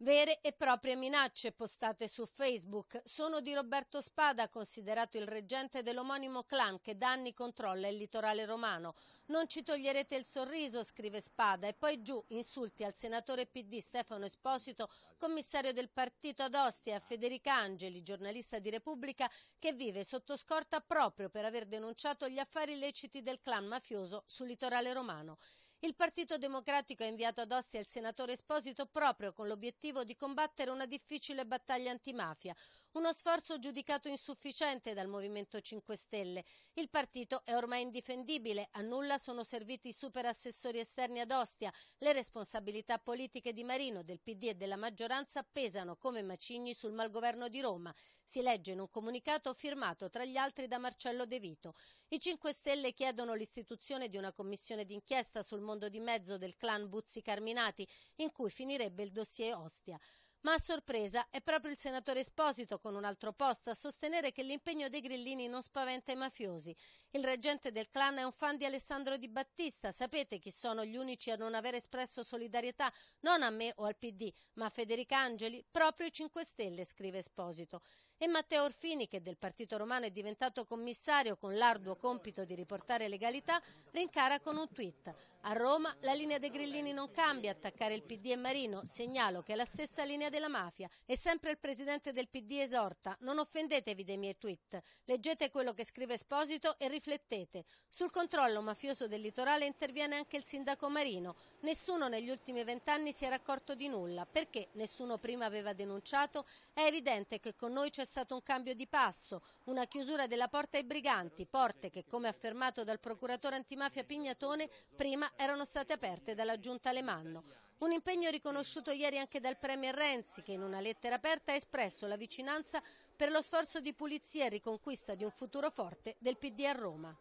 Vere e proprie minacce postate su Facebook sono di Roberto Spada, considerato il reggente dell'omonimo clan che da anni controlla il litorale romano. Non ci toglierete il sorriso, scrive Spada, e poi giù insulti al senatore PD Stefano Esposito, commissario del partito ad Ostia, Federica Angeli, giornalista di Repubblica, che vive sotto scorta proprio per aver denunciato gli affari illeciti del clan mafioso sul litorale romano. Il Partito Democratico ha inviato ad Ostia il senatore Esposito proprio con l'obiettivo di combattere una difficile battaglia antimafia, uno sforzo giudicato insufficiente dal Movimento 5 Stelle. Il partito è ormai indifendibile, a nulla sono serviti i superassessori esterni ad Ostia. Le responsabilità politiche di Marino, del PD e della maggioranza pesano come macigni sul malgoverno di Roma. Si legge in un comunicato firmato tra gli altri da Marcello De Vito. I 5 Stelle chiedono l'istituzione di una commissione d'inchiesta sul mondo di mezzo del clan Buzzi Carminati, in cui finirebbe il dossier Ostia. Ma a sorpresa è proprio il senatore Esposito con un altro posto a sostenere che l'impegno dei grillini non spaventa i mafiosi. Il reggente del clan è un fan di Alessandro Di Battista. Sapete chi sono gli unici a non aver espresso solidarietà non a me o al PD, ma a Federica Angeli? Proprio i 5 Stelle, scrive Esposito e Matteo Orfini, che del Partito Romano è diventato commissario con l'arduo compito di riportare legalità, rincara con un tweet. A Roma la linea dei grillini non cambia, attaccare il PD è Marino, segnalo che è la stessa linea della mafia e sempre il presidente del PD esorta, non offendetevi dei miei tweet, leggete quello che scrive Esposito e riflettete. Sul controllo mafioso del litorale interviene anche il sindaco Marino, nessuno negli ultimi vent'anni si era accorto di nulla, perché nessuno prima aveva denunciato, è evidente che con noi c'è stato un cambio di passo, una chiusura della porta ai briganti, porte che, come affermato dal procuratore antimafia Pignatone, prima erano state aperte dalla giunta Alemanno. Un impegno riconosciuto ieri anche dal Premier Renzi, che in una lettera aperta ha espresso la vicinanza per lo sforzo di pulizia e riconquista di un futuro forte del PD a Roma.